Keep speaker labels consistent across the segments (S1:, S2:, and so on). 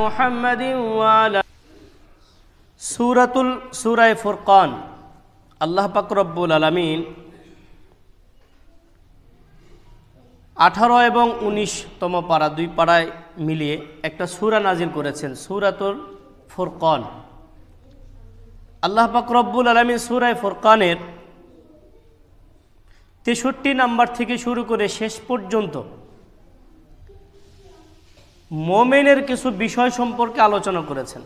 S1: محمد وعلى সুরাতুল সুরায় ফুরকান আল্লাহ পাকরব্বুল আলমিন আঠারো এবং উনিশতম পাড়া দুই পাড়ায় মিলিয়ে একটা সুরা নাজিল করেছেন সুরাতুল ফুরকান আল্লাহ পাকরব্বুল আলমিন সুরায় ফুরকানের তেষট্টি নাম্বার থেকে শুরু করে শেষ পর্যন্ত মোমেনের কিছু বিষয় সম্পর্কে আলোচনা করেছেন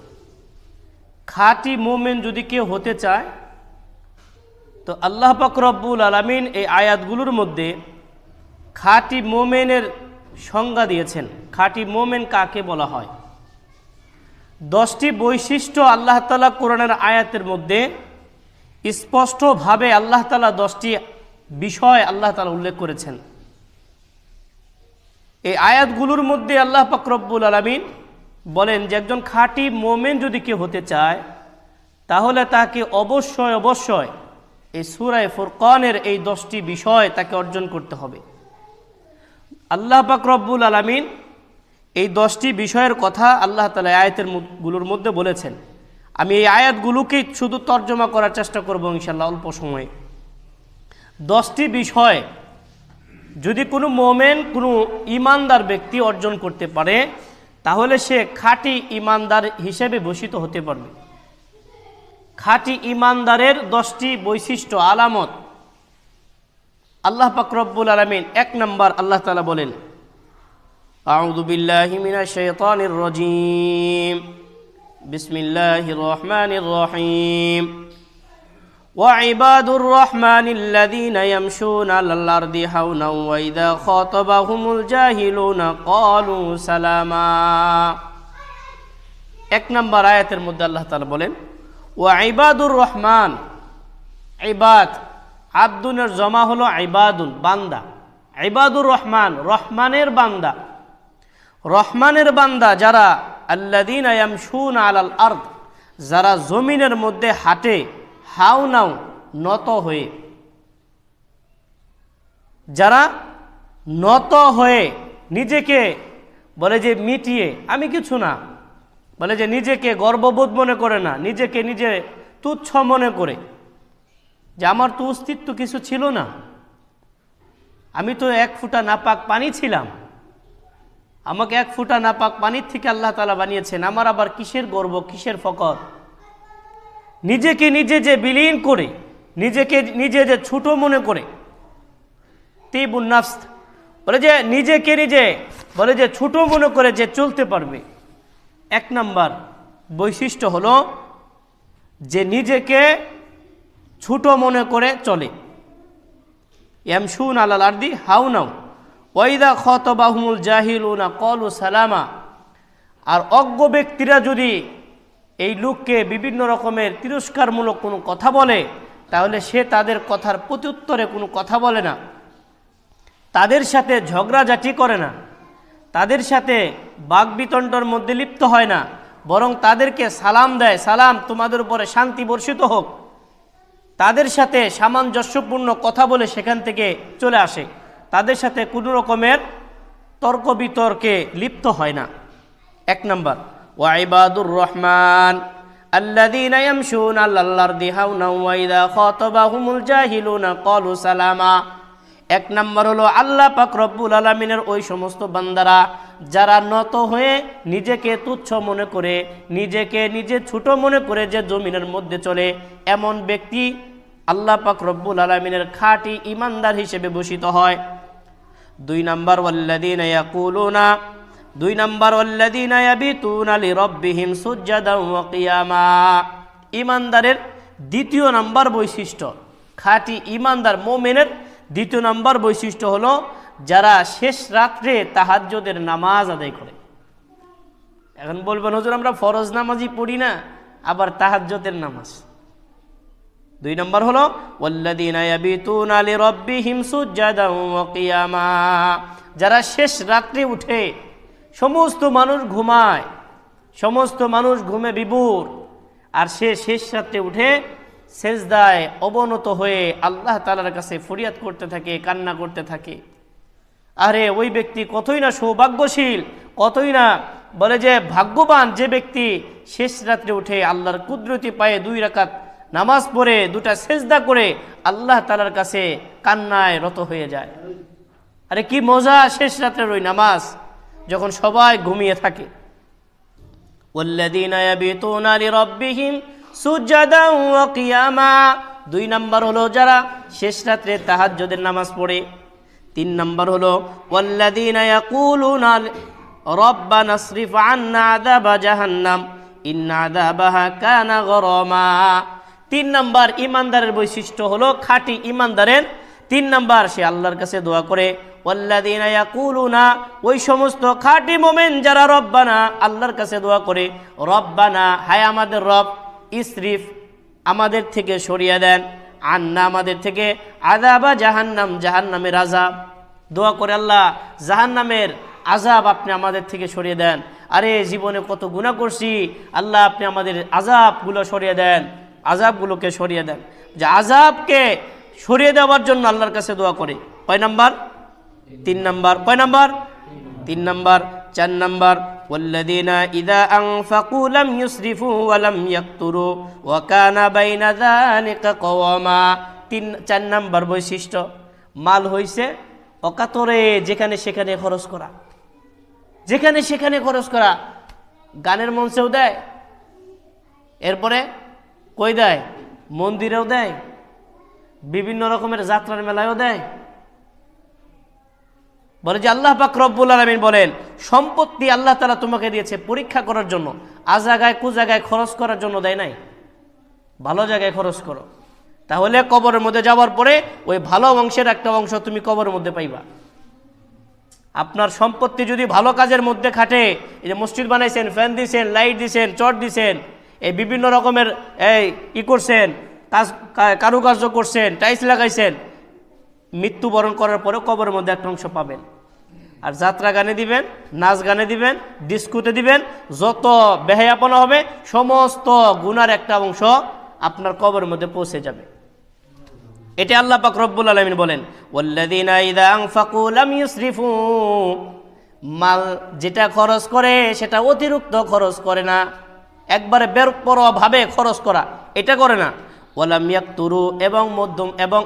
S1: খাটি মোমেন যদি কেউ হতে চায় তো আল্লাহ বকরব্বুল আলমিন এই আয়াতগুলোর মধ্যে খাটি মোমেনের সংজ্ঞা দিয়েছেন খাঁটি মোমেন কাকে বলা হয় দশটি বৈশিষ্ট্য আল্লাহ তালা কোরআনের আয়াতের মধ্যে স্পষ্টভাবে আল্লাহ তালা দশটি বিষয় আল্লাহ তালা উল্লেখ করেছেন এই আয়াতগুলোর মধ্যে আল্লাহ পাকরব্বুল আলমিন বলেন যে একজন খাঁটি মোমেন যদি কেউ হতে চায় তাহলে তাকে অবশ্যই অবশ্যই এই সুরায় ফোরকনের এই দশটি বিষয় তাকে অর্জন করতে হবে আল্লাহ পাকরব্বুল আলমিন এই দশটি বিষয়ের কথা আল্লাহ তালা আয়াতের গুলোর মধ্যে বলেছেন আমি এই আয়াতগুলোকেই শুধু তর্জমা করার চেষ্টা করব ইনশাল্লাহ অল্প সময়ে দশটি বিষয় যদি কোনো মোমেন কোনো ইমানদার ব্যক্তি অর্জন করতে পারে তাহলে সে খাঁটি ইমানদার হিসেবে ভূষিত হতে পারবে খাঁটি ইমানদারের দশটি বৈশিষ্ট্য আলামত আল্লাহ পাকরবুল আলমিন এক নম্বর আল্লাহ তালা বলেন আউদুবিল্লাহিমিনা রজিম বিসমিল্লাহ রহমান রহিম وعباد الرحمن الذين يمشون على الأرض هونا وإذا خاطبهم الجاهلون قالوا سلاما এক নম্বর আয়াতের মধ্যে আল্লাহ তালা বলেন ও আইবাদুর রহমান আইবাদ আব্দুনের জমা হলো আইবাদুন বান্দা আইবাদুর রহমান রহমানের বান্দা রহমানের বান্দা যারা আল্লাদিন আয়াম সুন আলাল আর্দ যারা জমিনের মধ্যে হাঁটে হাও নাও নত হয়ে যারা নত হয়ে নিজেকে বলে যে মিটিয়ে আমি কিছু না বলে যে নিজেকে গর্ববোধ মনে করে না নিজেকে নিজে তুচ্ছ মনে করে যে আমার তো অস্তিত্ব কিছু ছিল না আমি তো এক ফুটা নাপাক পানি ছিলাম আমাকে এক ফুটা নাপাক পানির থেকে আল্লাহ তালা বানিয়েছেন আমার আবার কিসের গর্ব কিসের ফকর নিজেকে নিজে যে বিলীন করে নিজেকে নিজে যে ছোটো মনে করে তিবুন নাফস বলে যে নিজেকে নিজে বলে যে ছোটো মনে করে যে চলতে পারবে এক নাম্বার বৈশিষ্ট্য হলো যে নিজেকে ছোটো মনে করে চলে শুন আলাল আর্দি নাও ওয়দা খত বাহুল জাহিল না কল সালামা আর অজ্ঞ ব্যক্তিরা যদি এই লোককে বিভিন্ন রকমের তিরস্কারমূলক কোনো কথা বলে তাহলে সে তাদের কথার প্রত্যুত্তরে কোনো কথা বলে না তাদের সাথে ঝগড়াঝাটি করে না তাদের সাথে বাঘবিতণ্ডর মধ্যে লিপ্ত হয় না বরং তাদেরকে সালাম দেয় সালাম তোমাদের উপরে শান্তি বর্ষিত হোক তাদের সাথে সামঞ্জস্যপূর্ণ কথা বলে সেখান থেকে চলে আসে তাদের সাথে কোনো রকমের তর্ক বিতর্কে লিপ্ত হয় না এক নম্বর ওয়াইবাদুর রহমান الذين يمشون على الأرض هونا وإذا خاطبهم الجاهلون قالوا سلاما এক নম্বর হলো আল্লাহ পাক রব্বুল আলমিনের ওই সমস্ত বান্দারা যারা নত হয়ে নিজেকে তুচ্ছ মনে করে নিজেকে নিজে ছোট মনে করে যে জমিনের মধ্যে চলে এমন ব্যক্তি আল্লাহ পাক রব্বুল আলমিনের খাটি ইমানদার হিসেবে ভূষিত হয় দুই নম্বর ওয়াল্লাদিন ইয়াকুলুনা দুই নম্বর রব্বিহিম ইমানদারের দ্বিতীয় নাম্বার বৈশিষ্ট্য খাঁটি ইমানদার মোমেনের দ্বিতীয় নম্বর বৈশিষ্ট্য হলো যারা শেষ রাত্রে তাহাজ্যদের নামাজ আদায় করে এখন বলবেন হজুর আমরা ফরজ নামাজই পড়ি না আবার তাহাজ্যতের নামাজ দুই নম্বর হলো যারা শেষ রাত্রে উঠে সমস্ত মানুষ ঘুমায় সমস্ত মানুষ ঘুমে বিবুর আর সে শেষ রাত্রে উঠে সেজদায় অবনত হয়ে আল্লাহ তালার কাছে ফরিয়াদ করতে থাকে কান্না করতে থাকে আরে ওই ব্যক্তি কতই না সৌভাগ্যশীল কতই না বলে যে ভাগ্যবান যে ব্যক্তি শেষ রাত্রে উঠে আল্লাহর কুদরতি পায়ে দুই রাকাত নামাজ পড়ে দুটা সেজদা করে আল্লাহ তালার কাছে কান্নায় রত হয়ে যায় আরে কি মজা শেষ রাত্রের ওই নামাজ যখন সবাই ঘুমিয়ে থাকে দুই নাম্বার হলো যারা শেষ রাত্রে যদের নামাজ পড়ে তিন নাম্বার হলো আন্না জাহান্নাম তিন নাম্বার ইমানদারের বৈশিষ্ট্য হলো খাটি ইমানদারের তিন নাম্বার সে আল্লাহর কাছে দোয়া করে ওই সমস্ত খাঁটি মোমেন যারা রব্বানা আল্লাহর কাছে দোয়া করে রব্বানা হায় আমাদের রব ইশরিফ আমাদের থেকে সরিয়ে দেন আন্না আমাদের থেকে আদাবা জাহান্নাম জাহান্নামের আজাব দোয়া করে আল্লাহ জাহান্নামের আজাব আপনি আমাদের থেকে সরিয়ে দেন আরে জীবনে কত গুণা করছি আল্লাহ আপনি আমাদের আজাবগুলো সরিয়ে দেন আজাবগুলোকে সরিয়ে দেন যে আজাবকে সরিয়ে দেওয়ার জন্য আল্লাহর কাছে দোয়া করে কয় নাম্বার তিন নম্বর কয় নাম্বার তিন নাম্বার চার নাম্বার والذين إذا أنفقوا لم يسرفوا ولم يقتروا وكان بين ذلك قواما তিন চার নাম্বার বৈশিষ্ট্য মাল হইছে অকাতরে যেখানে সেখানে খরচ করা যেখানে সেখানে খরচ করা গানের মঞ্চেও দেয় এরপরে কই দেয় মন্দিরেও দেয় বিভিন্ন রকমের যাত্রার মেলায়ও দেয় বলে যে আল্লাহ পাক রব্বুল আলমিন বলেন সম্পত্তি আল্লাহ তালা তোমাকে দিয়েছে পরীক্ষা করার জন্য আজ জায়গায় কু জায়গায় খরচ করার জন্য দেয় নাই ভালো জায়গায় খরচ করো তাহলে কবরের মধ্যে যাওয়ার পরে ওই ভালো অংশের একটা অংশ তুমি কবরের মধ্যে পাইবা আপনার সম্পত্তি যদি ভালো কাজের মধ্যে খাটে এই যে মসজিদ বানাইছেন ফ্যান দিয়েছেন লাইট দিয়েছেন চট দিয়েছেন এই বিভিন্ন রকমের এই ই করছেন কাজ কারুকার্য করছেন টাইলস লাগাইছেন মৃত্যুবরণ করার পরে কবরের মধ্যে একটা অংশ পাবেন আর যাত্রা গানে দিবেন নাচ গানে দিবেন ডিস্কুতে দিবেন যত বেহায়াপনা হবে সমস্ত গুনার একটা অংশ আপনার কবরের মধ্যে পৌঁছে যাবে এটা আল্লাহ পাক রব্বুল আলমিন বলেন মাল যেটা খরচ করে সেটা অতিরিক্ত খরচ করে না একবারে বের পরভাবে খরচ করা এটা করে না ওলামিয়াক তরু এবং মধ্যম এবং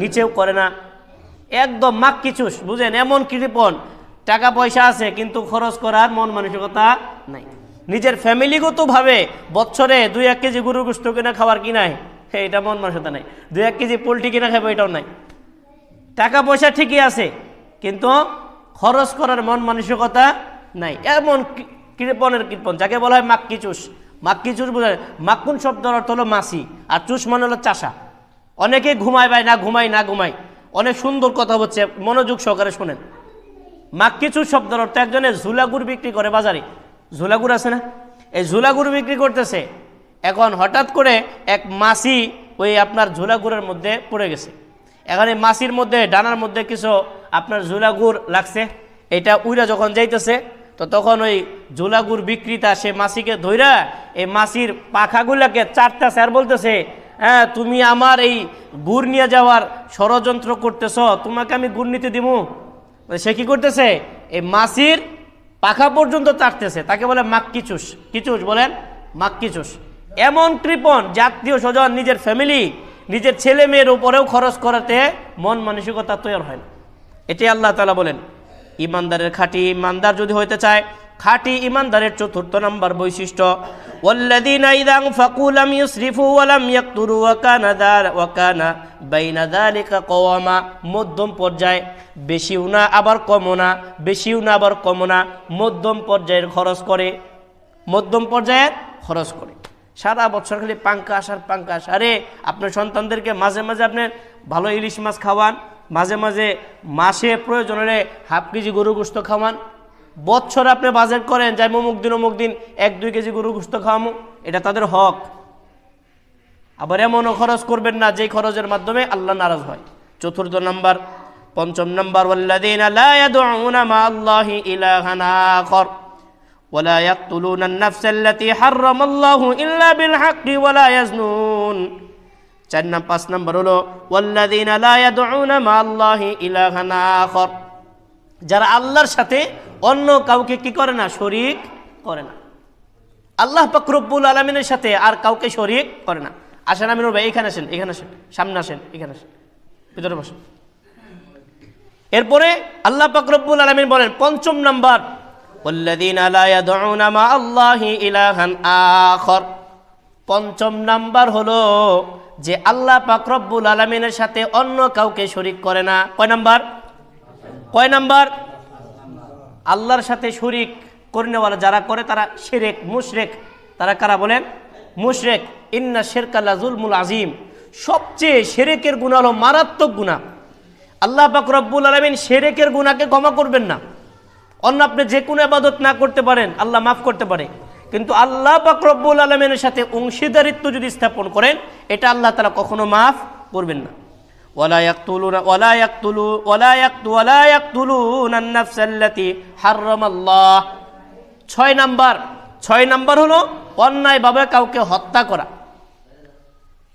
S1: নিচেও করে না একদম মাক কিছু বুঝেন এমন কৃপণ টাকা পয়সা আছে কিন্তু খরচ করার মন মানসিকতা নাই নিজের ফ্যামিলিগতভাবে বছরে দুই এক কেজি গরু গোস্ত কিনা খাবার কি নাই এটা মন মানসিকতা নাই দুই এক কেজি পোলট্রি কিনা খাবে এটাও নাই টাকা পয়সা ঠিকই আছে কিন্তু খরচ করার মন মানসিকতা নাই এমন কৃপণের কৃপণ যাকে বলা হয় মাক চুষ মাক্কি চুষ বোঝায় মাক্কুন শব্দের অর্থ হলো মাসি আর চুষ মানে হলো চাষা অনেকে ঘুমায় ভাই না ঘুমাই না ঘুমাই অনেক সুন্দর কথা হচ্ছে মনোযোগ সহকারে শোনেন মাক্কি চুষ শব্দের অর্থ একজনে ঝুলাগুর বিক্রি করে বাজারে ঝুলাগুড় আছে না এই ঝুলাগুড় বিক্রি করতেছে এখন হঠাৎ করে এক মাসি ওই আপনার ঝুলাগুড়ের মধ্যে পড়ে গেছে এখন এই মাসির মধ্যে ডানার মধ্যে কিছু আপনার ঝুলাগুড় লাগছে এটা উইরা যখন যাইতেছে তো তখন ওই জোলাগুর বিক্রেতা সে মাসিকে ধৈরা এই মাসির পাখাগুলাকে চারটা স্যার বলতেছে হ্যাঁ তুমি আমার এই গুড় নিয়ে যাওয়ার ষড়যন্ত্র করতেছ তোমাকে আমি গুড় নিতে দিব সে কি করতেছে এই মাসির পাখা পর্যন্ত চাটতেছে তাকে বলে মাক্কি কিচুস কিচুষ বলেন মাক্কি এমন কৃপণ জাতীয় স্বজন নিজের ফ্যামিলি নিজের ছেলে মেয়ের উপরেও খরচ করাতে মন মানসিকতা তৈরি হয় না এটি আল্লাহ তালা বলেন ইমানদারের খাঁটি ইমানদার যদি হইতে চায় খাঁটি ইমানদারের চতুর্থ নম্বর বৈশিষ্ট্য والذين إذا أنفقوا لم يسرفوا ولم يقتروا وكان وكان بين ذلك قواما মধ্যম পর্যায়ে বেশিও না আবার কমো না বেশিও না আবার কমো না মধ্যম পর্যায়ের খরচ করে মধ্যম পর্যায়ের খরচ করে সারা বছর খালি পাঙ্কাশ আর পাঙ্কাশ আরে আপনার সন্তানদেরকে মাঝে মাঝে আপনার ভালো ইলিশ মাছ খাওয়ান মাঝে মাঝে মাসে প্রয়োজন হলে হাফ কেজি গরু গোস্ত খাওয়ান বৎসরে আপনি বাজেট করেন যাই মুমুক দিন অমুক দিন এক দুই কেজি গরু গোস্ত খাওয়ামো এটা তাদের হক আবার এমনও খরচ করবেন না যেই খরচের মাধ্যমে আল্লাহ নারাজ হয় চতুর্থ নম্বর পঞ্চম নম্বর ولا يقتلون النفس التي حرم الله إلا بالحق ولا يزنون চার নাম পাঁচ নম্বর হলো ওয়াল্লাদিন আলাহানাখর যারা আল্লাহর সাথে অন্য কাউকে কি করে না শরিক করে না আল্লাহ পাকরব্বুল আলামিনের সাথে আর কাউকে শরিক করে না আসেন আমিনুর ভাই এখানে আসেন এখানে আসেন সামনে আসেন এখানে আসেন ভিতরে বসেন এরপরে আল্লাহ পাকরব্বুল আলামিন বলেন পঞ্চম নাম্বার পঞ্চম নাম্বার হলো যে আল্লাহ পাকরব্বুল আলমিনের সাথে অন্য কাউকে শরিক করে না কয় নাম্বার কয় নাম্বার আল্লাহর সাথে শরিক করে নেওয়ালা যারা করে তারা শেরেক মুশরেক তারা কারা বলেন মুশরেক ইন্না শেরকাল্লা জুলমুল আজিম সবচেয়ে শেরেকের গুণা হলো মারাত্মক গুণা আল্লাহ রব্বুল আলমিন শেরেকের গুণাকে ক্ষমা করবেন না অন্য আপনি যে কোনো আবাদত না করতে পারেন আল্লাহ মাফ করতে পারে কিন্তু আল্লাহ পাক রব্বুল আলমের সাথে অংশীদারিত্ব যদি স্থাপন করেন এটা আল্লাহ তারা কখনো মাফ করবেন না ولا يقتلون ولا يقتلوا ولا يقتل ولا يقتلون النفس التي حرم الله ছয় নাম্বার ছয় নাম্বার হলো অন্যায়ভাবে কাউকে হত্যা করা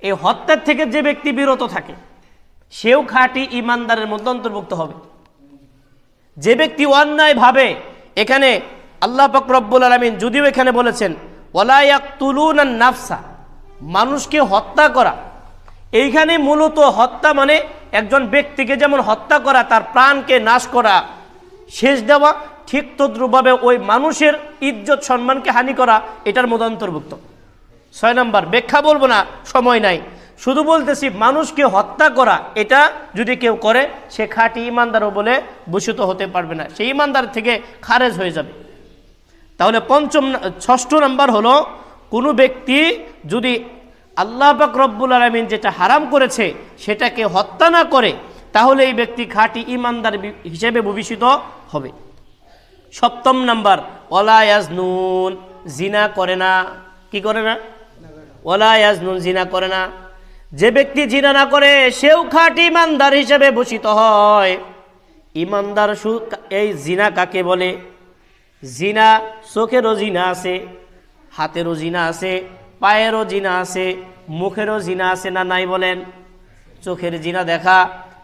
S1: এই হত্যার থেকে যে ব্যক্তি বিরত থাকে সেও খাঁটি ইমানদারের মধ্যে অন্তর্ভুক্ত হবে যে ব্যক্তি অন্যায়ভাবে এখানে আল্লাহ রব্বুল আলমিন যদিও এখানে বলেছেন তুলুন নাফসা মানুষকে হত্যা করা এইখানে মূলত হত্যা মানে একজন ব্যক্তিকে যেমন হত্যা করা তার প্রাণকে নাশ করা শেষ দেওয়া ঠিক তদ্রুপভাবে ওই মানুষের ইজ্জত সম্মানকে হানি করা এটার মধ্যে অন্তর্ভুক্ত ছয় নম্বর ব্যাখ্যা বলবো না সময় নাই শুধু বলতেছি মানুষকে হত্যা করা এটা যদি কেউ করে সে খাটি ইমানদারও বলে ভূষিত হতে পারবে না সেই ইমানদার থেকে খারেজ হয়ে যাবে তাহলে পঞ্চম ষষ্ঠ নাম্বার হলো কোনো ব্যক্তি যদি আল্লাহ পাক রব্বুল আলমিন যেটা হারাম করেছে সেটাকে হত্যা না করে তাহলে এই ব্যক্তি খাঁটি ইমানদার হিসেবে ভবিষ্যিত হবে সপ্তম নাম্বার ওলায়াজ নুন জিনা করে না কি করে না ওলা নুন জিনা করে না যে ব্যক্তি জিনা না করে সেও খাঁটি ইমানদার হিসেবে ভূষিত হয় ইমানদার এই জিনা কাকে বলে জিনা চোখেরও জিনা আছে হাতেরও জিনা আছে পায়েরও জিনা আছে মুখেরও জিনা আছে না নাই বলেন চোখের জিনা দেখা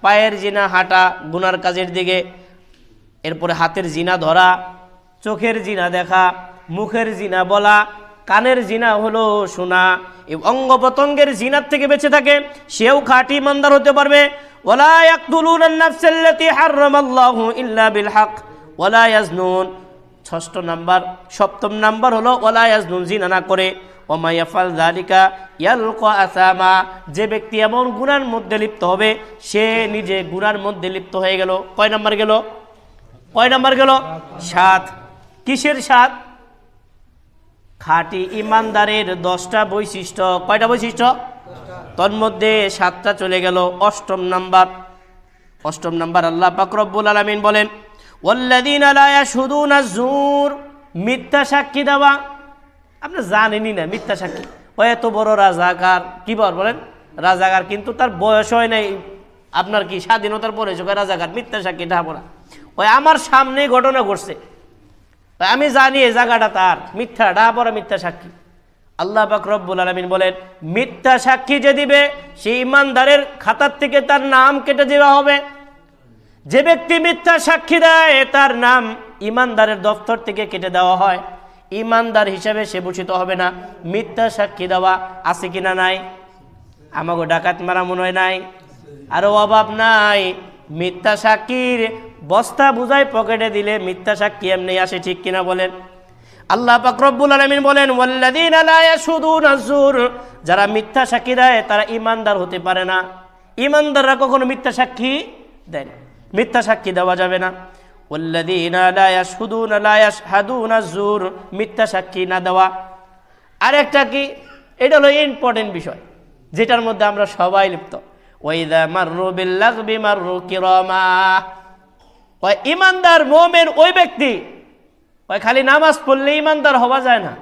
S1: পায়ের জিনা হাঁটা গুনার কাজের দিকে এরপরে হাতের জিনা ধরা চোখের জিনা দেখা মুখের জিনা বলা কানের জিনা হলো শোনা অঙ্গ প্রত্যঙ্গের জিনার থেকে বেঁচে থাকে সেও খাঁটি মান্দার হতে পারবে ওলা ইয়াকতুলুন আন-নাফসাল্লাতী হারামাল্লাহু ইল্লা বিল হক ওলা ষষ্ঠ নাম্বার সপ্তম নাম্বার হলো ওলায়াজ আনা করে ওমাইয়াফাল দালিকা ইয়ালকা আসামা যে ব্যক্তি এমন গুণার মধ্যে লিপ্ত হবে সে নিজে গুণার মধ্যে লিপ্ত হয়ে গেল কয় নাম্বার গেল কয় নাম্বার গেল সাত কিসের সাত খাটি ইমানদারের দশটা বৈশিষ্ট্য কয়টা বৈশিষ্ট্য তন্মধ্যে সাতটা চলে গেল অষ্টম নাম্বার অষ্টম নাম্বার আল্লাহ বাকরব্বুল আলমিন বলেন ওল্লাদিন আলায়া শুধু না জুর মিথ্যা সাক্ষী দেওয়া আপনি জানেনই না মিথ্যা সাক্ষী ও এত বড় রাজাকার কী বল বলেন রাজাকার কিন্তু তার বয়স হয় নাই আপনার কি স্বাধীনতার পরে চোখে রাজাকার মিথ্যা সাক্ষী ঢাপড়া ওই আমার সামনে ঘটনা ঘটছে আমি জানি এই জায়গাটা তার মিথ্যা ঢাপড়া মিথ্যা সাক্ষী আল্লাহ বাকরবুল আলমিন বলেন মিথ্যা সাক্ষী যে দিবে সেই ইমানদারের খাতার থেকে তার নাম কেটে দেওয়া হবে যে ব্যক্তি মিথ্যা সাক্ষী দেয় তার নাম ইমানদারের দফতর থেকে কেটে দেওয়া হয় ইমানদার হিসেবে সে ভূষিত হবে না মিথ্যা সাক্ষী দেওয়া আছে কিনা নাই আমাকে ডাকাত মারা মনে হয় নাই আরও অভাব নাই মিথ্যা সাক্ষীর বস্তা বুঝাই পকেটে দিলে মিথ্যা সাক্ষী এমনি আসে ঠিক কিনা বলেন আল্লাহ পাকরবুল আলমিন বলেন ওয়াল্লাদিন যারা মিথ্যা সাক্ষী দেয় তারা ইমানদার হতে পারে না ইমানদাররা কখনো মিথ্যা সাক্ষী দেয় না মিথ্যা সাক্ষী দেওয়া যাবে না জুর মিথ্যা সাক্ষী না দেওয়া আরেকটা কি এটা হলো ইম্পর্টেন্ট বিষয় যেটার মধ্যে আমরা সবাই লিপ্ত ওইদা মার্রু বিল্লাগবি মার্রু কিরমা ওই ইমানদার মোমের ওই ব্যক্তি ওই খালি নামাজ পড়লে ইমানদার হওয়া যায় না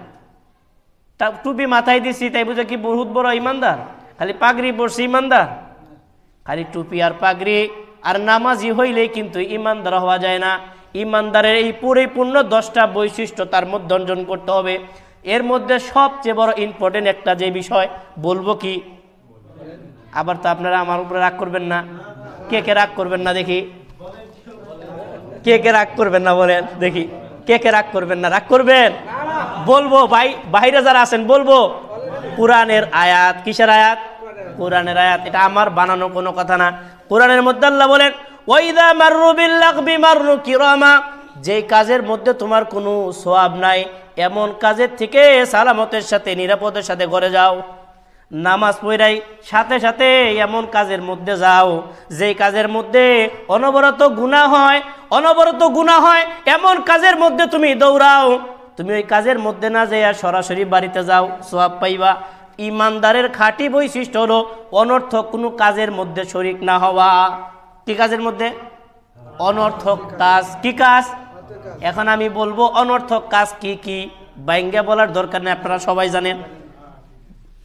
S1: তা টুপি মাথায় দিছি তাই বুঝে কি বহুত বড় ইমানদার খালি পাগড়ি পড়ছি ইমানদার খালি টুপি আর পাগড়ি আর নামাজি হইলে কিন্তু ইমানদার হওয়া যায় না ইমানদারের এই পরিপূর্ণ দশটা বৈশিষ্ট্য তার মধ্যে অর্জন করতে হবে এর মধ্যে সবচেয়ে বড় ইম্পর্টেন্ট একটা যে বিষয় বলবো কি আবার তো আপনারা আমার উপরে রাগ করবেন না কে কে রাগ করবেন না দেখি কে কে রাগ করবেন না বলেন দেখি কে কে রাগ করবেন না রাগ করবেন বলবো ভাই বাইরে যারা আছেন বলবো কোরআনের আয়াত কিসের আয়াত কোরআনের আয়াত এটা আমার বানানো কোনো কথা না কোরআনের মধ্যে আল্লাহ বলেন ওইদা মার্রুবিল্লাকবি মারু কিরামা যেই কাজের মধ্যে তোমার কোনো সোয়াব নাই এমন কাজের থেকে সালামতের সাথে নিরাপদের সাথে ঘরে যাও নামাজ পড়াই সাথে সাথে এমন কাজের মধ্যে যাও যেই কাজের মধ্যে অনবরত গুণা হয় অনবরত গুণা হয় এমন কাজের মধ্যে তুমি দৌড়াও তুমি ওই কাজের মধ্যে না যে আর সরাসরি বাড়িতে যাও সোয়াব পাইবা ইমানদারের খাঁটি বৈশিষ্ট্য হলো অনর্থক কোনো কাজের মধ্যে শরিক না হওয়া কি কাজের মধ্যে অনর্থক কাজ কি কাজ এখন আমি বলবো অনর্থক কাজ কি কি ব্যাঙ্গে বলার দরকার নেই আপনারা সবাই জানেন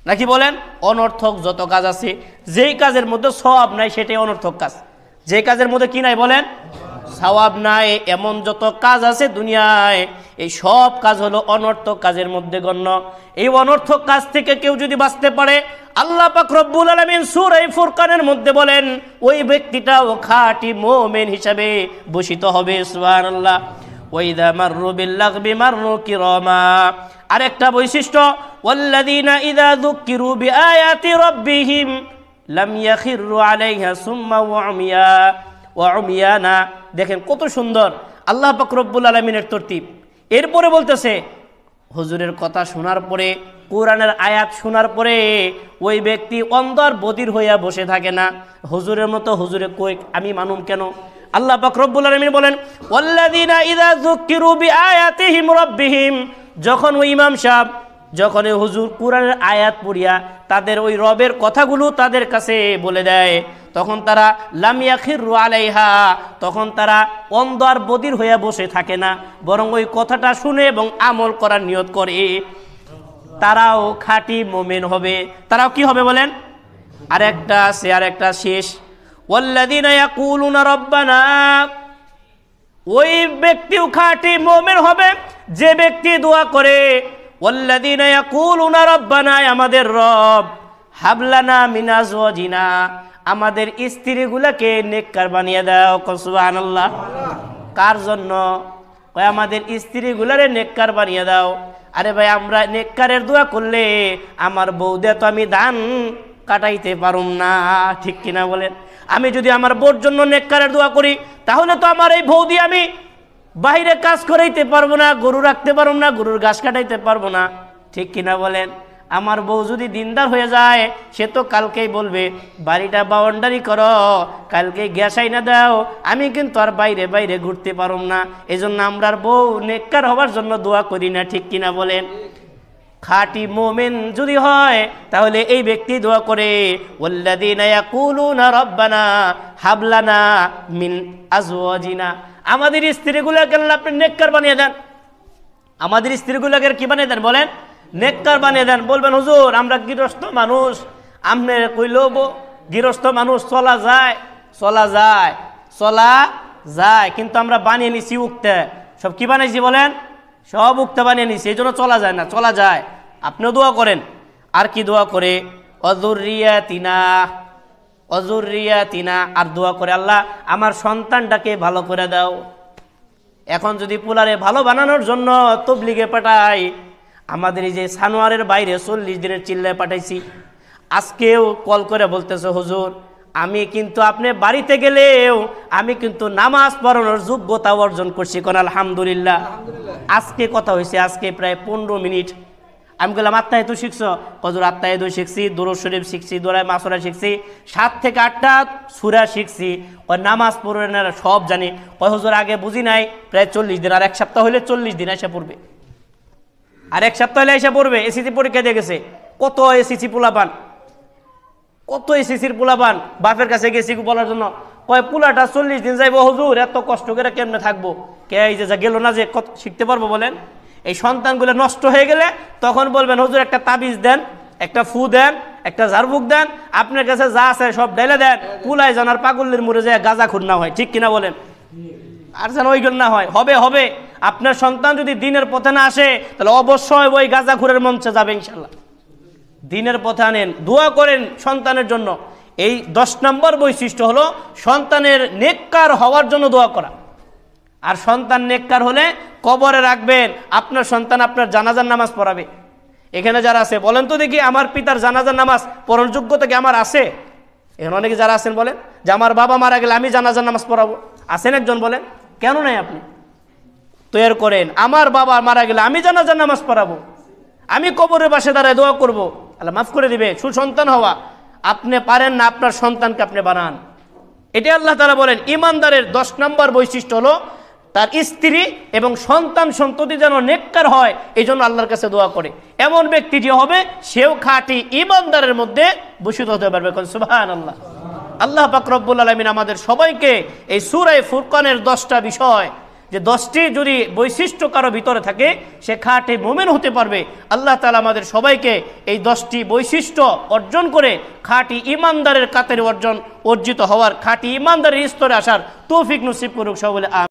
S1: নাকি বলেন অনর্থক যত কাজ আছে যেই কাজের মধ্যে সব নাই সেটাই অনর্থক কাজ যে কাজের মধ্যে কি নাই বলেন সওয়াব নাই এমন যত কাজ আছে দুনিয়ায় এই সব কাজ হলো অনর্থক কাজের মধ্যে গণ্য এই অনর্থক কাজ থেকে কেউ যদি বাঁচতে পারে আল্লাহ পাক রব্বুল আলমিন সুর এই ফুরকানের মধ্যে বলেন ওই ও খাটি মোমেন হিসাবে ভূষিত হবে সুহান আল্লাহ ওইদা মার্রু বিমার মার্রু কিরমা আরেকটা বৈশিষ্ট্য ওয়াল্লাযীনা ইযা যুক্কিরু বিআয়াতি রাব্বিহিম লাম ইয়াখিরু আলাইহা সুম্মা ওয়া উমিয়া ওয়ামিয়ানা দেখেন কত সুন্দর আল্লাহ পাকরব্বুল আলমিনের তরতিব এরপরে বলতেছে হজুরের কথা শোনার পরে কোরআনের আয়াত শোনার পরে ওই ব্যক্তি অন্দর বদির হইয়া বসে থাকে না হজুরের মতো হজুরে কই আমি মানুম কেন আল্লাহ পাকরব্বুল আলমিন বলেন যখন ওই ইমাম সাহ যখন হুজুর কোরআনের আয়াত পড়িয়া তাদের ওই রবের কথাগুলো তাদের কাছে বলে দেয় তখন তারা লামিয়াখির আলাইহা তখন তারা অন্ধ আর বদির হইয়া বসে থাকে না বরং ওই কথাটা শুনে এবং আমল করার নিয়ত করে তারাও খাঁটি মোমেন হবে তারাও কি হবে বলেন আর একটা সে আর একটা শেষ ওই ব্যক্তিও খাঁটি মোমেন হবে যে ব্যক্তি দোয়া করে আমাদের রব হাবলানা মিনাজ জিনা আমাদের স্ত্রীগুলাকে নেককার বানিয়ে দাও কসুবান আল্লাহ কার জন্য ওই আমাদের স্ত্রীগুলারে নেককার বানিয়ে দাও আরে ভাই আমরা নেককারের দোয়া করলে আমার বৌদে তো আমি দান কাটাইতে পারুম না ঠিক কিনা বলেন আমি যদি আমার বোর জন্য নেককারের দোয়া করি তাহলে তো আমার এই বৌদি আমি বাহিরে কাজ করাইতে পারবো না গরু রাখতে পারবো না গরুর ঘাস কাটাইতে পারবো না ঠিক কিনা বলেন আমার বউ যদি দিনদার হয়ে যায় সে তো কালকেই বলবে বাড়িটা বাউন্ডারি করো কালকে গ্যাস আইনা দাও আমি কিন্তু আর বাইরে বাইরে ঘুরতে পারম না জন্য আমরা আর বউ নেককার হবার জন্য দোয়া করি না ঠিক কিনা বলেন খাটি মোমেন যদি হয় তাহলে এই ব্যক্তি দোয়া করে রব্বানা হাবলানা মিন আজওয়াজিনা আমাদের স্ত্রীগুলোকে আল্লাহ আপনি নেককার বানিয়ে দেন আমাদের স্ত্রীগুলোকে কি বানিয়ে দেন বলেন নেককার বানিয়ে দেন বলবেন হুজুর আমরা গৃহস্থ মানুষ আপনি কইলেও গৃহস্থ মানুষ চলা যায় চলা যায় চলা যায় কিন্তু আমরা বানিয়ে নিছি উক্তে সব কি বানিয়েছি বলেন সব উক্তে বানিয়ে নিছি এই জন্য চলা যায় না চলা যায় আপনিও দোয়া করেন আর কি দোয়া করে অজুরিয়া তিনা অজুরিয়া তিনা আর দোয়া করে আল্লাহ আমার সন্তানটাকে ভালো করে দাও এখন যদি পোলারে ভালো বানানোর জন্য তবলিগে পাঠায় আমাদের এই যে সানোয়ারের বাইরে চল্লিশ দিনের চিল্লায় পাঠাইছি আজকেও কল করে বলতেছে হুজুর আমি কিন্তু আপনি বাড়িতে গেলেও আমি কিন্তু নামাজ পড়ানোর যোগ্যতা অর্জন করছি কোন আলহামদুলিল্লাহ আজকে কথা হয়েছে আজকে প্রায় পনেরো মিনিট আমি বললাম আত্মায় তো শিখছ কজুর আত্মায় দু শিখছি দোরো শরীফ শিখছি দোরায় মাসরা শিখছি সাত থেকে আটটা সুরা শিখছি ও নামাজ পড়ে সব জানি কয় হুজুর আগে বুঝি নাই প্রায় চল্লিশ দিন আর এক সপ্তাহ হলে চল্লিশ দিন এসে পড়বে আর এক সপ্তাহ হলে এসে পড়বে এসিসি পরীক্ষা দিয়ে গেছে কত এসিসি পোলাপান কত এসিসির পোলাপান বাপের কাছে গেছি বলার জন্য কয় পোলাটা চল্লিশ দিন যাইব হজুর এত কষ্ট করে কেমনে থাকবো কে এই যে গেল না যে কত শিখতে পারবো বলেন এই সন্তানগুলো নষ্ট হয়ে গেলে তখন বলবেন হজুর একটা তাবিজ দেন একটা ফু দেন একটা ঝাড়বুক দেন আপনার কাছে যা আছে সব ডেলে দেন পুলায় জানার পাগলের মুড়ে যায় গাঁজা খুন না হয় ঠিক কিনা বলেন আর যেন ওইগুলো না হয় হবে হবে আপনার সন্তান যদি দিনের পথে না আসে তাহলে অবশ্যই ওই ঘুরের মঞ্চে যাবে ইনশাল্লাহ দিনের পথে আনেন দোয়া করেন সন্তানের জন্য এই দশ নম্বর বৈশিষ্ট্য হলো সন্তানের নেককার হওয়ার জন্য দোয়া করা আর সন্তান নেককার হলে কবরে রাখবেন আপনার সন্তান আপনার জানাজার নামাজ পড়াবে এখানে যারা আছে বলেন তো দেখি আমার পিতার জানাজার নামাজ পড়ার যোগ্যতা কি আমার আছে এখানে অনেকে যারা আছেন বলেন যে আমার বাবা মারা গেলে আমি জানাজার নামাজ পড়াবো আছেন একজন বলেন কেন নাই আপনি তৈরি করেন আমার বাবা মারা গেলে আমি জানাজা নামাজ পড়াবো আমি কবরের পাশে দাঁড়ায় দোয়া করব আল্লাহ মাফ করে দিবে সুসন্তান হওয়া আপনি পারেন না আপনার সন্তানকে আপনি বানান এটি আল্লাহ তারা বলেন ইমানদারের দশ নম্বর বৈশিষ্ট্য হলো তার স্ত্রী এবং সন্তান সন্ততি যেন নেককার হয় এই জন্য আল্লাহর কাছে দোয়া করে এমন ব্যক্তি যে হবে সেও খাটি ইমানদারের মধ্যে ভূষিত হতে পারবে সুবাহান আল্লাহ আল্লাহ বাকরবুল আলমিন আমাদের সবাইকে এই সুরাই ফুরকানের দশটা বিষয় যে দশটি যদি বৈশিষ্ট্য কারো ভিতরে থাকে সে খাটে মোমেন হতে পারবে আল্লাহ তালা আমাদের সবাইকে এই দশটি বৈশিষ্ট্য অর্জন করে খাটি ইমানদারের কাতের অর্জন অর্জিত হওয়ার খাঁটি ইমানদারের স্তরে আসার তৌফিক নসিব করুক সকলে